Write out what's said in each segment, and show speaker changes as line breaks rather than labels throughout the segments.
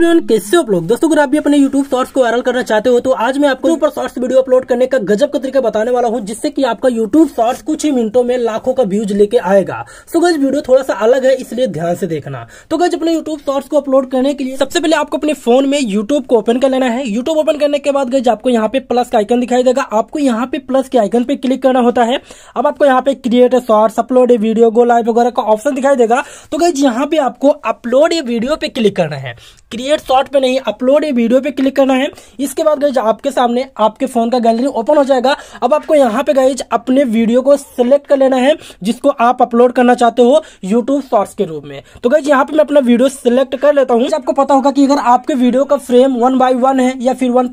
everyone कैसे आप लोग दोस्तों अगर आप भी अपने यूट्यूब शॉर्ट्स को वायरल करना चाहते हो तो आज मैं आपको ऊपर शॉर्ट्स वीडियो अपलोड करने का गजब का तरीका बताने वाला हूं जिससे कि आपका यूट्यूब शॉर्ट्स कुछ ही मिनटों में लाखों का व्यूज लेके आएगा सो गज वीडियो थोड़ा सा अलग है इसलिए ध्यान से देखना तो गज अपने यूट्यूब शॉर्ट्स को अपलोड करने के लिए सबसे पहले आपको अपने फोन में यूट्यूब को ओपन कर लेना है यूट्यूब ओपन करने के बाद गज आपको यहाँ पे प्लस का आइकन दिखाई देगा आपको यहाँ पे प्लस के आइकन पे क्लिक करना होता है अब आपको यहाँ पे create shorts upload video go live वगैरह का ऑप्शन दिखाई देगा तो गज यहाँ पे आपको अपलोड वीडियो पे क्लिक करना है क्रिएट एट शॉर्ट पे नहीं अपलोड ए वीडियो पे क्लिक करना है इसके बाद गई आपके सामने आपके फोन का गैलरी ओपन हो जाएगा अब आपको यहाँ पे गई अपने वीडियो को सिलेक्ट कर लेना है जिसको आप अपलोड करना चाहते हो यूट्यूब शॉर्ट्स के रूप में तो गई यहाँ पे मैं अपना वीडियो सिलेक्ट कर लेता हूँ आपको पता होगा कि अगर आपके वीडियो का फ्रेम वन बाई वन है या फिर वन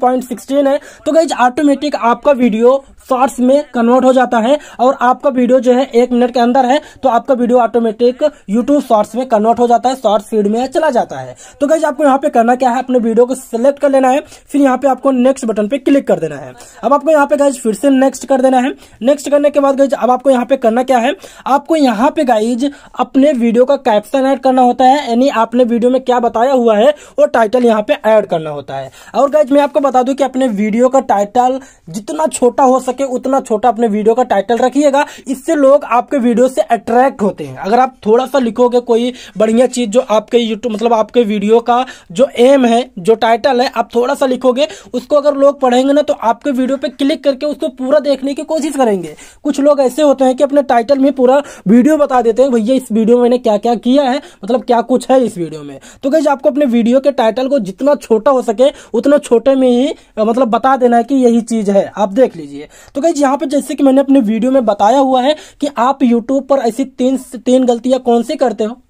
है तो गई ऑटोमेटिक आपका वीडियो शॉर्ट्स में कन्वर्ट हो जाता है और आपका वीडियो जो है एक मिनट के अंदर है तो आपका वीडियो ऑटोमेटिक यूट्यूब शॉर्ट्स में कन्वर्ट हो जाता है शॉर्ट फीड में चला जाता है तो गाइज आपको यहाँ पे करना क्या है अपने वीडियो को सिलेक्ट कर लेना है फिर यहाँ पे आपको नेक्स्ट बटन पे क्लिक कर देना है अब आपको यहाँ पे गाइज फिर से नेक्स्ट कर देना है नेक्स्ट करने के बाद गाइज अब आपको यहाँ पे करना क्या है आपको यहाँ पे गाइज अपने वीडियो का कैप्शन ऐड करना होता है यानी आपने वीडियो में क्या बताया हुआ है वो टाइटल यहाँ पे ऐड करना होता है और गाइज मैं आपको बता दू कि अपने वीडियो का टाइटल जितना छोटा हो सके सके उतना छोटा अपने वीडियो का टाइटल रखिएगा इससे लोग आपके वीडियो से अट्रैक्ट होते हैं अगर आप थोड़ा सा लिखोगे कोई बढ़िया चीज़ जो आपके यूट्यूब मतलब आपके वीडियो का जो एम है जो टाइटल है आप थोड़ा सा लिखोगे उसको अगर लोग पढ़ेंगे ना तो आपके वीडियो पे क्लिक करके उसको पूरा देखने की कोशिश करेंगे कुछ लोग ऐसे होते हैं कि अपने टाइटल में पूरा वीडियो बता देते हैं भैया इस वीडियो में मैंने क्या क्या किया है मतलब क्या कुछ है इस वीडियो में तो कैसे आपको अपने वीडियो के टाइटल को जितना छोटा हो सके उतना छोटे में ही मतलब बता देना है कि यही चीज़ है आप देख लीजिए तो गाइज यहाँ पर जैसे कि मैंने अपने वीडियो में बताया हुआ है कि आप यूट्यूब पर ऐसी तीन तीन गलतियाँ कौन सी करते हो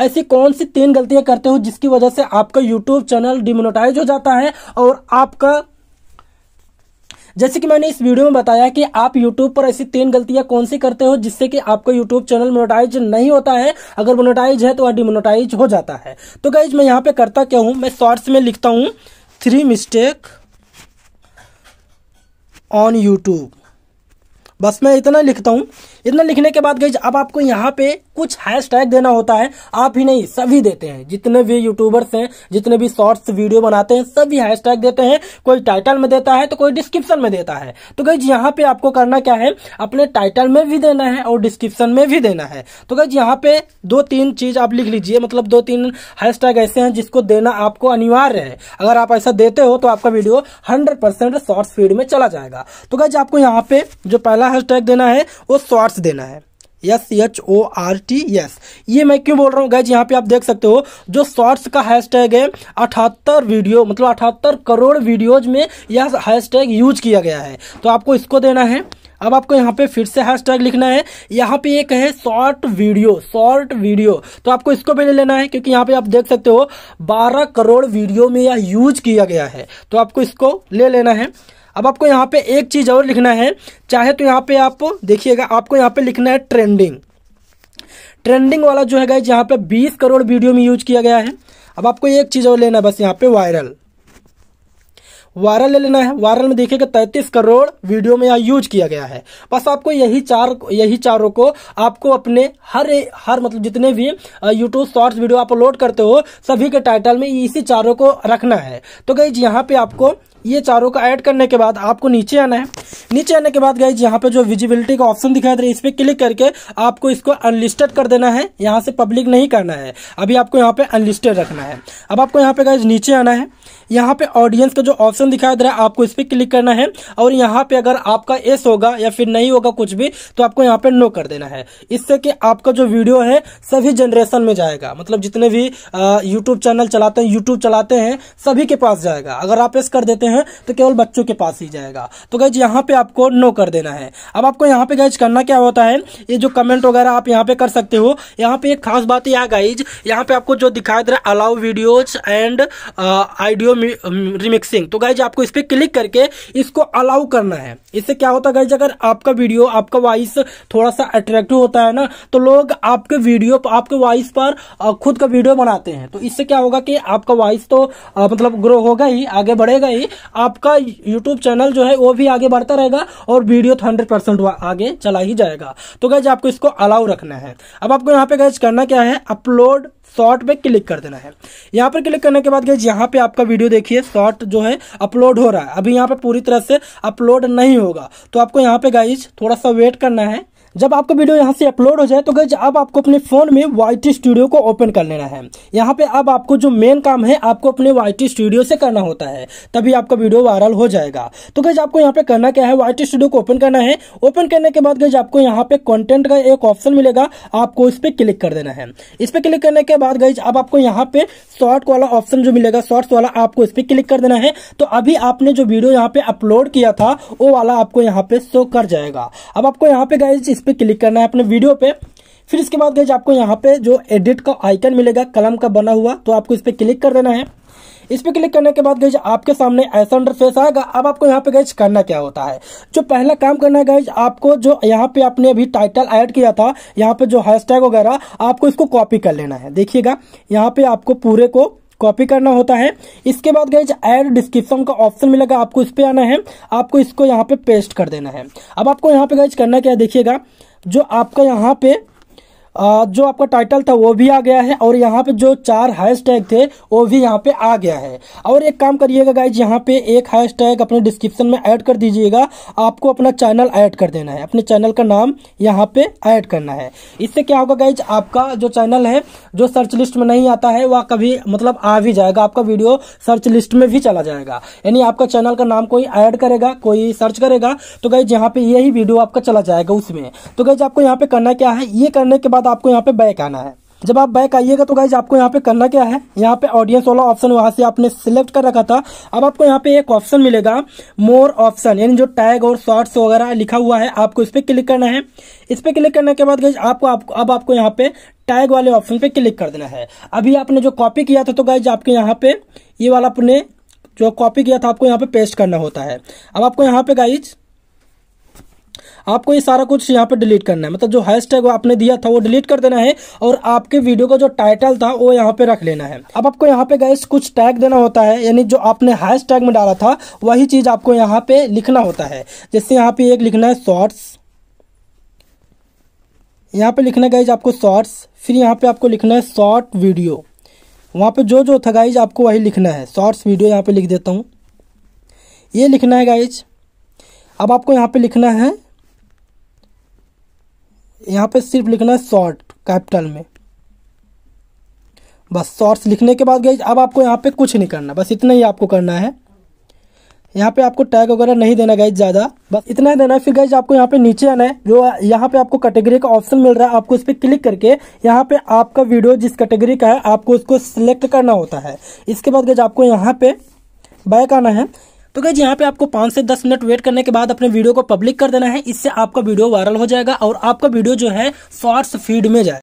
ऐसी कौन सी तीन गलतियां करते हो जिसकी वजह से आपका यूट्यूब चैनल डिमोनोटाइज हो जाता है और आपका जैसे कि मैंने इस वीडियो में बताया कि आप YouTube पर ऐसी तीन गलतियां कौन सी करते हो जिससे कि आपका YouTube चैनल मोनोटाइज नहीं होता है अगर मोनोटाइज है तो वह डिमोनोटाइज हो जाता है तो गाइज मैं यहाँ पे करता क्या हूं मैं शॉर्ट्स में लिखता हूँ थ्री मिस्टेक ऑन यूट्यूब बस मैं इतना लिखता हूँ इतना लिखने के बाद गई अब आपको यहाँ पे कुछ हैशटैग देना होता है आप ही नहीं सभी देते हैं जितने भी यूट्यूबर्स हैं जितने भी शॉर्ट्स वीडियो बनाते हैं सभी हैशटैग देते हैं कोई टाइटल में देता है तो कोई डिस्क्रिप्शन में देता है तो गई यहाँ पे आपको करना क्या है अपने टाइटल में भी देना है और डिस्क्रिप्शन में भी देना है तो गई यहाँ पे दो तीन चीज आप लिख लीजिए मतलब दो तीन हैश ऐसे हैं जिसको देना आपको अनिवार्य है अगर आप ऐसा देते हो तो आपका video hundred percent shorts feed में चला जाएगा तो गई आपको यहाँ पे जो पहला हैश देना है वो शॉर्ट्स देना है S H O R T S ये मैं क्यों बोल रहा हूँ गैज यहाँ पे आप देख सकते हो जो शॉर्ट्स का हैशटैग है अठहत्तर वीडियो मतलब अठहत्तर करोड़ वीडियोज में यह हैशटैग यूज किया गया है तो आपको इसको देना है अब आपको यहाँ पे फिर से हैशटैग लिखना है यहाँ पे एक है शॉर्ट वीडियो शॉर्ट वीडियो तो आपको इसको भी ले लेना है क्योंकि यहाँ पे आप देख सकते हो 12 करोड़ वीडियो में यह यूज किया गया है तो आपको इसको ले लेना है अब आपको यहाँ पे एक चीज़ और लिखना है चाहे तो यहाँ पे आप देखिएगा आपको यहाँ पे लिखना है ट्रेंडिंग ट्रेंडिंग वाला जो है गाइज यहाँ पे 20 करोड़ वीडियो में यूज किया गया है अब आपको एक चीज़ और लेना है बस यहाँ पे वायरल वायरल ले लेना है वायरल में देखिएगा तैंतीस करोड़ वीडियो में यहाँ यूज किया गया है बस आपको यही चार यही चारों को आपको अपने हर हर मतलब जितने भी यूट्यूब शॉर्ट्स वीडियो आप अपलोड करते हो सभी के टाइटल में इसी चारों को रखना है तो गई यहाँ पे आपको ये चारों का ऐड करने के बाद आपको नीचे आना है नीचे आने के बाद गाइज यहाँ पे जो विजिबिलिटी का ऑप्शन दिखाई दे रहा है इस पर क्लिक करके आपको इसको अनलिस्टेड कर देना है यहाँ से पब्लिक नहीं करना है अभी आपको यहाँ पे अनलिस्टेड रखना है अब आपको यहाँ पे गाइज नीचे आना है यहाँ पे ऑडियंस का जो ऑप्शन दिखाई दे रहा है आपको इस पर क्लिक करना है और यहाँ पे अगर आपका एस होगा या फिर नहीं होगा कुछ भी तो आपको यहाँ पे नो कर देना है इससे कि आपका जो वीडियो है सभी जनरेशन में जाएगा मतलब जितने भी यूट्यूब चैनल चलाते हैं यूट्यूब चलाते हैं सभी के पास जाएगा अगर आप एस कर देते हैं तो केवल बच्चों के पास ही जाएगा तो गाइज यहाँ पे आपको नो कर देना है अब आपको यहाँ पे गाइज करना क्या होता है ये जो कमेंट वगैरह आप यहाँ पे कर सकते हो यहाँ पे एक खास बात यह गाइज यहाँ पे आपको जो दिखाई दे रहा है allow videos and audio remixing तो गाइज आपको इस पर क्लिक करके इसको अलाउ करना है इससे क्या होता है गाइज अगर आपका वीडियो आपका वॉइस थोड़ा सा अट्रैक्टिव होता है ना तो लोग आपके वीडियो आपके वॉइस पर uh, खुद का वीडियो बनाते हैं तो इससे क्या होगा कि आपका वॉइस तो uh, मतलब ग्रो होगा ही आगे बढ़ेगा ही आपका यूट्यूब चैनल जो है वो भी आगे बढ़ता रहेगा जाएगा और वीडियो तो हंड्रेड परसेंट आगे चला ही जाएगा तो गैज आपको इसको अलाउ रखना है अब आपको यहाँ पे गैज करना क्या है अपलोड शॉर्ट पे क्लिक कर देना है यहाँ पर क्लिक करने के बाद गैज यहाँ पे आपका वीडियो देखिए शॉर्ट जो है अपलोड हो रहा है अभी यहाँ पे पूरी तरह से अपलोड नहीं होगा तो आपको यहाँ पे गाइज थोड़ा सा वेट करना है जब आपका वीडियो यहाँ से अपलोड हो जाए तो गज अब आपको अपने फोन में वाई स्टूडियो को ओपन कर लेना है यहाँ पे अब आपको जो मेन काम है आपको अपने वाई स्टूडियो से करना होता है तभी आपका वीडियो वायरल हो जाएगा तो गज आपको यहाँ पे करना क्या है वाई स्टूडियो को ओपन करना है ओपन करने के बाद गज आपको यहाँ पे कॉन्टेंट का एक ऑप्शन मिलेगा आपको इस पर क्लिक कर देना है इस पर क्लिक करने के बाद गज अब आपको यहाँ पे शॉर्ट वाला ऑप्शन जो मिलेगा शॉर्ट वाला आपको इस पर क्लिक कर देना है तो अभी आपने जो वीडियो यहाँ पे अपलोड किया था वो वाला आपको यहाँ पे शो कर जाएगा अब आपको यहाँ पे गए इस पे क्लिक करना है अपने वीडियो पे फिर इसके बाद गई आपको यहाँ पे जो एडिट का आइकन मिलेगा कलम का बना हुआ तो आपको इस पर क्लिक कर देना है इस पर क्लिक करने के बाद गई आपके सामने ऐसा इंटरफेस आएगा अब आपको यहाँ पे गैज करना क्या होता है जो पहला काम करना है गैज आपको जो यहाँ पे आपने अभी टाइटल ऐड किया था यहाँ पे जो हैश वगैरह आपको इसको कॉपी कर लेना है देखिएगा यहाँ पे आपको पूरे को कॉपी करना होता है इसके बाद गए एड डिस्क्रिप्शन का ऑप्शन मिलेगा आपको इस पे आना है आपको इसको यहाँ पे पेस्ट कर देना है अब आपको यहाँ पे गए करना क्या देखिएगा जो आपका यहाँ पे जो आपका टाइटल था वो भी आ गया है और यहाँ पे जो चार हैश टैग थे वो भी यहाँ पे आ गया है और एक काम करिएगा गाइज यहाँ पे एक हैश टैग अपने डिस्क्रिप्शन में ऐड कर दीजिएगा आपको अपना चैनल ऐड कर देना है अपने चैनल का नाम यहाँ पे ऐड करना है इससे क्या होगा गाइज आपका जो चैनल है जो सर्च लिस्ट में नहीं आता है वह कभी मतलब आ भी जाएगा आपका वीडियो सर्च लिस्ट में भी चला जाएगा यानी आपका चैनल का नाम कोई ऐड करेगा कोई सर्च करेगा तो गाइज यहाँ पे यही वीडियो आपका चला जाएगा उसमें तो गाइज आपको यहाँ पे करना क्या है ये करने के बाद बाद आपको यहाँ पे बैक आना है जब आप बैक आइएगा तो गाइज आपको यहाँ पे करना क्या है यहाँ पे ऑडियंस वाला ऑप्शन वहां से आपने सिलेक्ट कर रखा था अब आपको यहाँ पे एक ऑप्शन मिलेगा मोर ऑप्शन यानी जो टैग और शॉर्ट्स वगैरह लिखा हुआ है आपको इस पर क्लिक करना है इस पर क्लिक करने के बाद गाइज आपको आप, अब आपको यहाँ पे टैग वाले ऑप्शन पे क्लिक कर देना है अभी आपने जो कॉपी किया था तो गाइज आपके यहाँ पे ये वाला अपने जो कॉपी किया था आपको यहाँ पे पेस्ट करना होता है अब आपको यहाँ पे गाइज आपको ये सारा कुछ यहाँ पे डिलीट करना है मतलब जो हैशटैग आपने दिया था वो डिलीट कर देना है और आपके वीडियो का जो टाइटल था वो यहाँ पे रख लेना है अब आपको यहाँ पे गैस कुछ टैग देना होता है यानी जो आपने हैश में डाला था वही चीज आपको यहाँ पे लिखना होता है जैसे यहाँ पे एक लिखना है शॉर्ट्स यहाँ पे लिखना गाइज आपको शॉर्ट्स फिर यहाँ पे आपको लिखना है शॉर्ट वीडियो वहाँ पे जो जो था गाइज आपको वही लिखना है शॉर्ट्स वीडियो यहाँ पे लिख देता हूँ ये लिखना है गाइज अब आपको यहाँ पे लिखना है यहाँ पे सिर्फ लिखना है शॉर्ट कैपिटल में बस शॉर्ट्स लिखने के बाद गई अब आपको यहाँ पे कुछ नहीं करना बस इतना ही आपको करना है यहाँ पे आपको टैग वगैरह नहीं देना गाइज ज़्यादा बस इतना ही देना है फिर गाइज आपको यहाँ पे नीचे आना है जो यहाँ पे आपको कैटेगरी का ऑप्शन मिल रहा है आपको इस पर क्लिक करके यहाँ पे आपका वीडियो जिस कैटेगरी का है आपको उसको सिलेक्ट करना होता है इसके बाद गज आपको यहाँ पे बैक आना है तो गैज यहाँ पे आपको पाँच से दस मिनट वेट करने के बाद अपने वीडियो को पब्लिक कर देना है इससे आपका वीडियो वायरल हो जाएगा और आपका वीडियो जो है शॉर्ट्स फीड में जाए